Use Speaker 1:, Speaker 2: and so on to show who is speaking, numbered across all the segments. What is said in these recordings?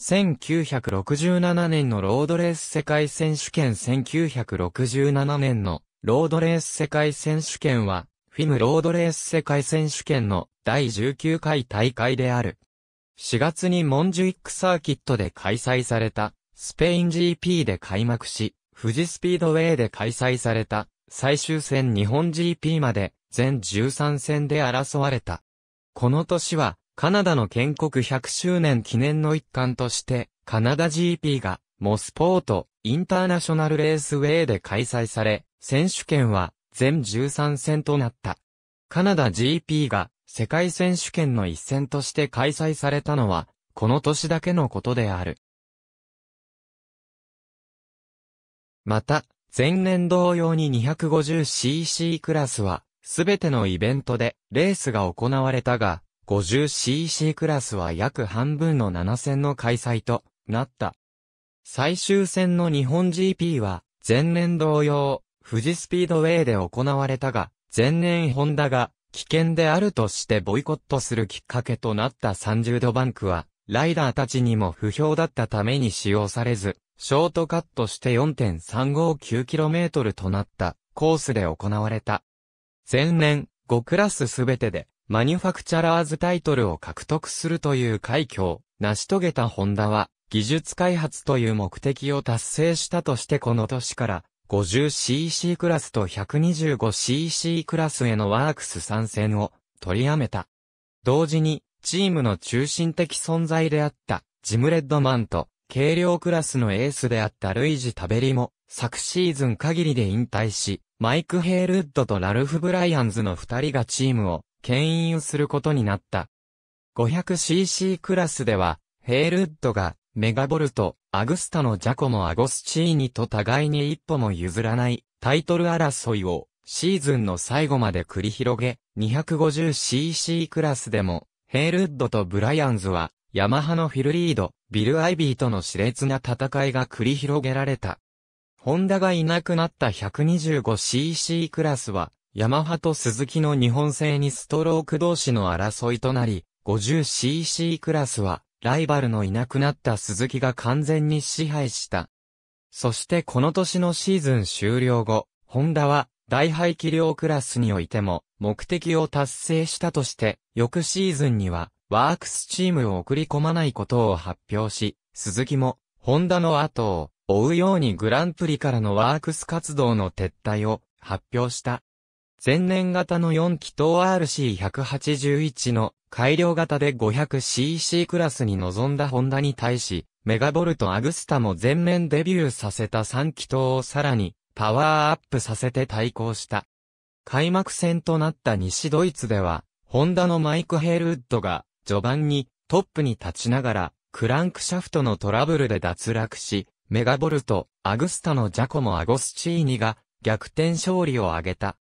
Speaker 1: 1967年のロードレース世界選手権1967年のロードレース世界選手権は、フィムロードレース世界選手権の第19回大会である。4月にモンジュイックサーキットで開催された、スペイン GP で開幕し、富士スピードウェイで開催された、最終戦日本 GP まで、全13戦で争われた。この年は、カナダの建国100周年記念の一環として、カナダ GP が、モスポート、インターナショナルレースウェイで開催され、選手権は、全13戦となった。カナダ GP が、世界選手権の一戦として開催されたのは、この年だけのことである。また、前年同様に 250cc クラスは、すべてのイベントでレースが行われたが、50cc クラスは約半分の7戦の開催となった。最終戦の日本 GP は前年同様、富士スピードウェイで行われたが、前年ホンダが危険であるとしてボイコットするきっかけとなった30度バンクは、ライダーたちにも不評だったために使用されず、ショートカットして 4.359km となったコースで行われた。前年5クラスすべてでマニュファクチャラーズタイトルを獲得するという快挙を成し遂げたホンダは、技術開発という目的を達成したとしてこの年から 50cc クラスと 125cc クラスへのワークス参戦を取りやめた。同時にチームの中心的存在であったジム・レッドマンと軽量クラスのエースであったルイジ・タベリも昨シーズン限りで引退し、マイク・ヘイルッドとラルフ・ブライアンズの二人がチームを牽引することになった。500cc クラスでは、ヘールウッドが、メガボルト、アグスタのジャコモ・アゴスチーニと互いに一歩も譲らない、タイトル争いを、シーズンの最後まで繰り広げ、250cc クラスでも、ヘールウッドとブライアンズは、ヤマハのフィルリード、ビル・アイビーとの熾烈な戦いが繰り広げられた。ホンダがいなくなった 125cc クラスは、ヤマハとスズキの日本製にストローク同士の争いとなり、50cc クラスは、ライバルのいなくなったスズキが完全に支配した。そしてこの年のシーズン終了後、ホンダは、大排気量クラスにおいても、目的を達成したとして、翌シーズンには、ワークスチームを送り込まないことを発表し、鈴木も、ホンダの後を追うようにグランプリからのワークス活動の撤退を発表した。前年型の4気筒 RC181 の改良型で 500cc クラスに臨んだホンダに対し、メガボルトアグスタも全面デビューさせた3気筒をさらにパワーアップさせて対抗した。開幕戦となった西ドイツでは、ホンダのマイク・ヘールウッドが序盤にトップに立ちながら、クランクシャフトのトラブルで脱落し、メガボルト、アグスタのジャコモ・アゴスチーニが逆転勝利を挙げた。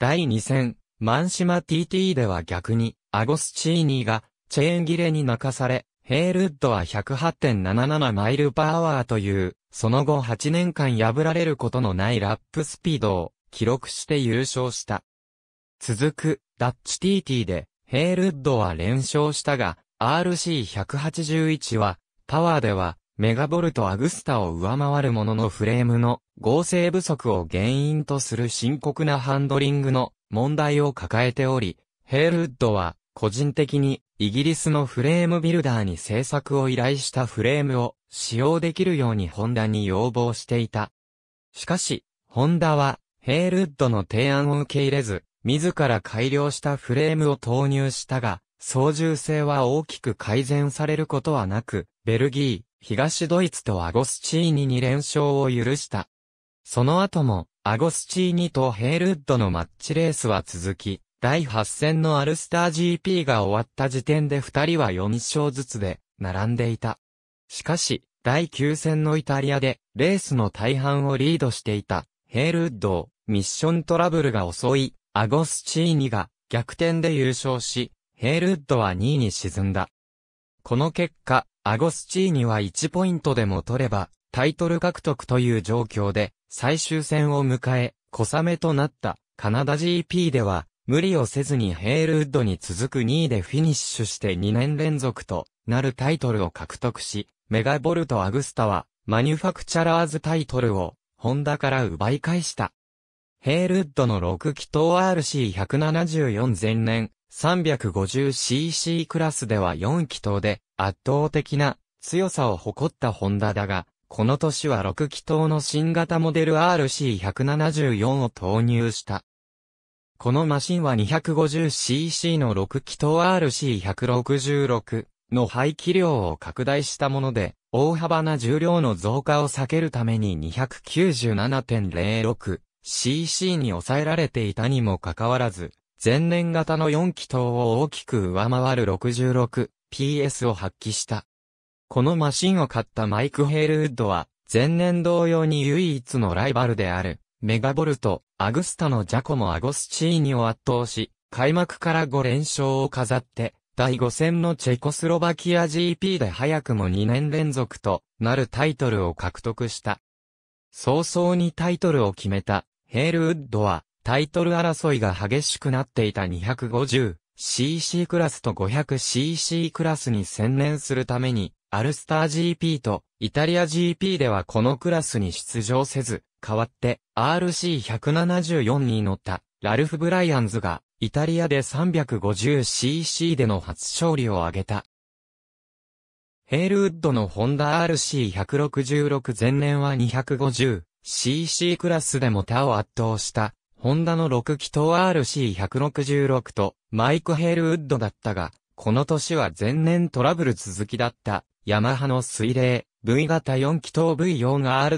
Speaker 1: 第2戦、マンシマ TT では逆に、アゴスチーニーが、チェーン切れに泣かされ、ヘイルッドは108.77マイルパワーという、その後8年間破られることのないラップスピードを記録して優勝した。続く、ダッチ TT で、ヘイルッドは連勝したが、RC181 は、パワーでは、メガボルトアグスタを上回るもののフレームの合成不足を原因とする深刻なハンドリングの問題を抱えており、ヘールウッドは個人的にイギリスのフレームビルダーに制作を依頼したフレームを使用できるようにホンダに要望していた。しかし、ホンダはヘールウッドの提案を受け入れず、自ら改良したフレームを投入したが、操縦性は大きく改善されることはなく、ベルギー、東ドイツとアゴスチーニに連勝を許した。その後も、アゴスチーニとヘイルウッドのマッチレースは続き、第8戦のアルスター GP が終わった時点で2人は4勝ずつで、並んでいた。しかし、第9戦のイタリアで、レースの大半をリードしていた、ヘイルウッドを、ミッショントラブルが襲い、アゴスチーニが、逆転で優勝し、ヘイルウッドは2位に沈んだ。この結果、アゴスチーニは1ポイントでも取れば、タイトル獲得という状況で、最終戦を迎え、小雨となったカナダ GP では、無理をせずにヘールウッドに続く2位でフィニッシュして2年連続となるタイトルを獲得し、メガボルト・アグスタは、マニュファクチャラーズタイトルを、ホンダから奪い返した。ヘールウッドの6気筒 RC174 前年、350cc クラスでは4気筒で、圧倒的な強さを誇ったホンダだが、この年は6気筒の新型モデル RC174 を投入した。このマシンは 250cc の6気筒 RC166 の排気量を拡大したもので、大幅な重量の増加を避けるために 297.06cc に抑えられていたにもかかわらず、前年型の4気筒を大きく上回る 66PS を発揮した。このマシンを買ったマイク・ヘールウッドは、前年同様に唯一のライバルである、メガボルト、アグスタのジャコモ・アゴスチーニを圧倒し、開幕から5連勝を飾って、第5戦のチェコスロバキア GP で早くも2年連続となるタイトルを獲得した。早々にタイトルを決めた、ヘールウッドは、タイトル争いが激しくなっていた 250cc クラスと 500cc クラスに専念するために、アルスター GP とイタリア GP ではこのクラスに出場せず、代わって RC174 に乗ったラルフ・ブライアンズがイタリアで 350cc での初勝利を挙げた。ヘールウッドのホンダ RC166 前年は 250cc クラスでも他を圧倒したホンダの6気筒 RC166 とマイク・ヘールウッドだったが、この年は前年トラブル続きだったヤマハの水冷、V 型4気筒 V4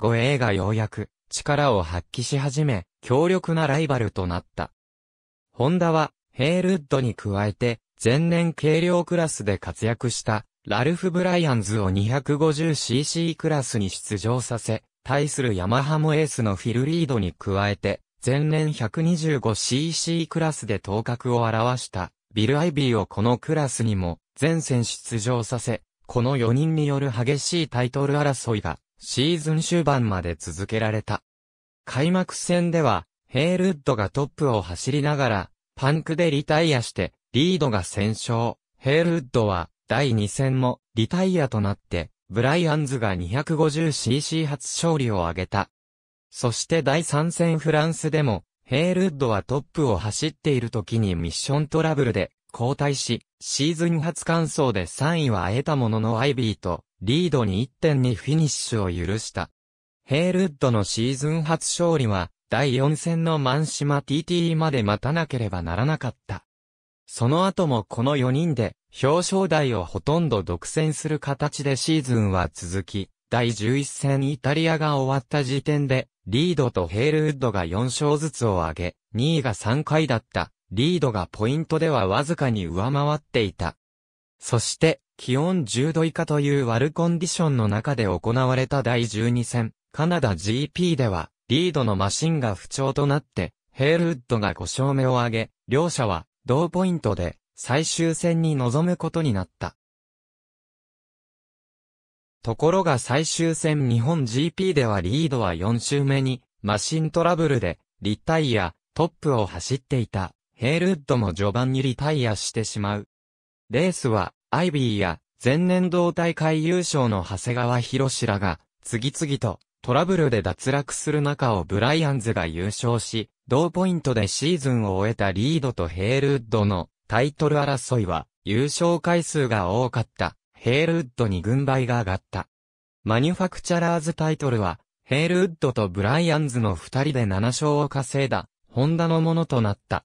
Speaker 1: RD05A がようやく力を発揮し始め、強力なライバルとなった。ホンダは、ヘールウッドに加えて、前年軽量クラスで活躍した、ラルフ・ブライアンズを 250cc クラスに出場させ、対するヤマハもエースのフィルリードに加えて、前年 125cc クラスで頭角を現した、ビル・アイビーをこのクラスにも、全戦出場させ、この4人による激しいタイトル争いが、シーズン終盤まで続けられた。開幕戦では、ヘイルッドがトップを走りながら、パンクでリタイアして、リードが戦勝。ヘイルッドは、第2戦も、リタイアとなって、ブライアンズが 250cc 初勝利を挙げた。そして第3戦フランスでも、ヘイルッドはトップを走っている時にミッショントラブルで、交代し、シーズン初完走で3位は得たもののアイビーと、リードに1点にフィニッシュを許した。ヘールウッドのシーズン初勝利は、第4戦のマンシマ TT まで待たなければならなかった。その後もこの4人で、表彰台をほとんど独占する形でシーズンは続き、第11戦イタリアが終わった時点で、リードとヘールウッドが4勝ずつを挙げ、2位が3回だったリードがポイントではわずかに上回っていた。そして、気温10度以下という悪コンディションの中で行われた第12戦、カナダ GP では、リードのマシンが不調となって、ヘールウッドが5勝目を挙げ、両者は、同ポイントで、最終戦に臨むことになった。ところが最終戦日本 GP ではリードは4周目に、マシントラブルで、リタイトップを走っていた。ヘールウッドも序盤にリタイアしてしまう。レースは、アイビーや、前年同大会優勝の長谷川博士らが、次々と、トラブルで脱落する中をブライアンズが優勝し、同ポイントでシーズンを終えたリードとヘールウッドのタイトル争いは、優勝回数が多かった、ヘールウッドに軍配が上がった。マニュファクチャラーズタイトルは、ヘールウッドとブライアンズの二人で7勝を稼いだ、ホンダのものとなった。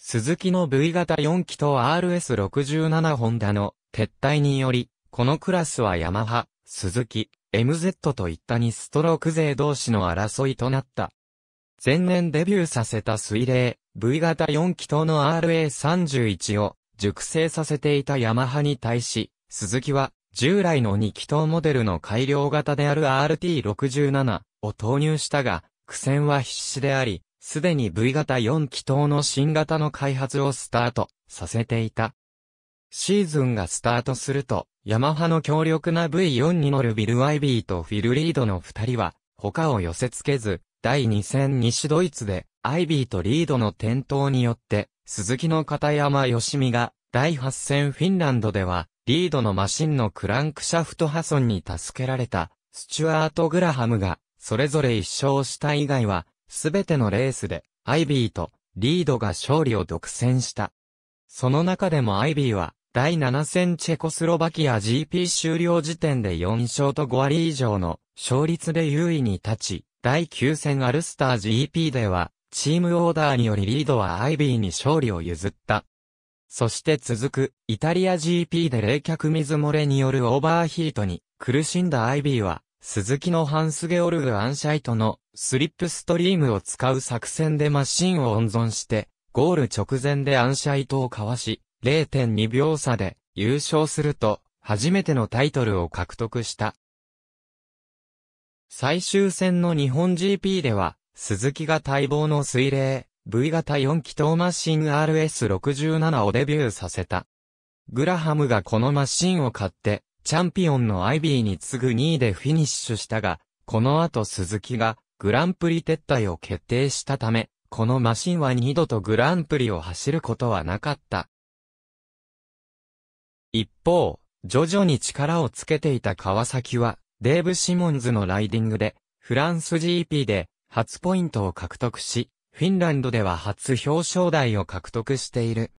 Speaker 1: 鈴木の V 型4機と RS67 ホンダの撤退により、このクラスはヤマハ、鈴木、MZ といった2ストローク勢同士の争いとなった。前年デビューさせた水冷、V 型4気筒の RA31 を熟成させていたヤマハに対し、鈴木は従来の2気筒モデルの改良型である RT67 を投入したが、苦戦は必至であり、すでに V 型4気筒の新型の開発をスタートさせていた。シーズンがスタートすると、ヤマハの強力な V4 に乗るビル・アイビーとフィル・リードの二人は、他を寄せ付けず、第2戦西ドイツで、アイビーとリードの転倒によって、鈴木の片山し美が、第8戦フィンランドでは、リードのマシンのクランクシャフト破損に助けられた、スチュアート・グラハムが、それぞれ一勝した以外は、すべてのレースで、アイビーとリードが勝利を独占した。その中でもアイビーは、第7戦チェコスロバキア GP 終了時点で4勝と5割以上の勝率で優位に立ち、第9戦アルスター GP では、チームオーダーによりリードはアイビーに勝利を譲った。そして続く、イタリア GP で冷却水漏れによるオーバーヒートに苦しんだアイビーは、鈴木のハンスゲオルグ・アンシャイトのスリップストリームを使う作戦でマシンを温存して、ゴール直前でアンシャイトをかわし、0.2秒差で優勝すると、初めてのタイトルを獲得した。最終戦の日本 GP では、鈴木が待望の水冷、V 型4気筒マシン RS67 をデビューさせた。グラハムがこのマシンを買って、チャンピオンのアイビーに次ぐ2位でフィニッシュしたが、この後鈴木がグランプリ撤退を決定したため、このマシンは二度とグランプリを走ることはなかった。一方、徐々に力をつけていた川崎は、デーブ・シモンズのライディングで、フランス GP で初ポイントを獲得し、フィンランドでは初表彰台を獲得している。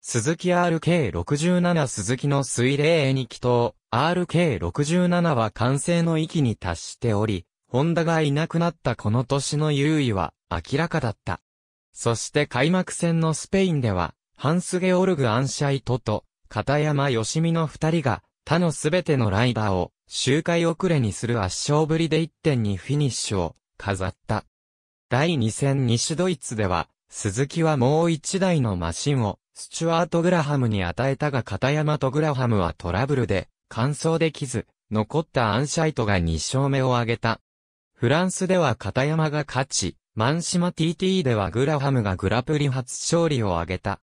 Speaker 1: 鈴木 RK67 鈴木の水冷に祈祷。RK67 は完成の域に達しており、ホンダがいなくなったこの年の優位は明らかだった。そして開幕戦のスペインでは、ハンス・ゲオルグ・アンシャイトと、片山しみの二人が、他のすべてのライダーを、周回遅れにする圧勝ぶりで1.2フィニッシュを、飾った。第2戦西ドイツでは、鈴木はもう一台のマシンを、スチュアート・グラハムに与えたが片山とグラハムはトラブルで、完走できず、残ったアンシャイトが2勝目を挙げた。フランスでは片山が勝ち、マンシマ TT ではグラハムがグラプリ初勝利を挙げた。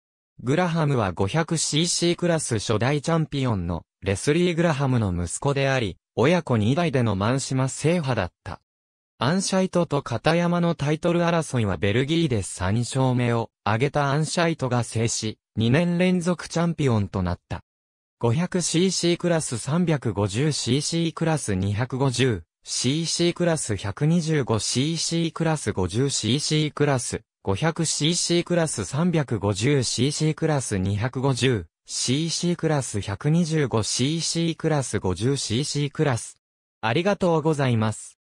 Speaker 1: グラハムは 500cc クラス初代チャンピオンのレスリー・グラハムの息子であり、親子2代でのマンシマ制覇だった。アンシャイトと片山のタイトル争いはベルギーで3勝目を挙げたアンシャイトが制し、2年連続チャンピオンとなった。500cc クラス 350cc クラス 250cc クラス 125cc クラス 50cc クラス 500cc クラス 350cc クラス 250cc クラス 125cc クラス 50cc クラス。ありがとうございます。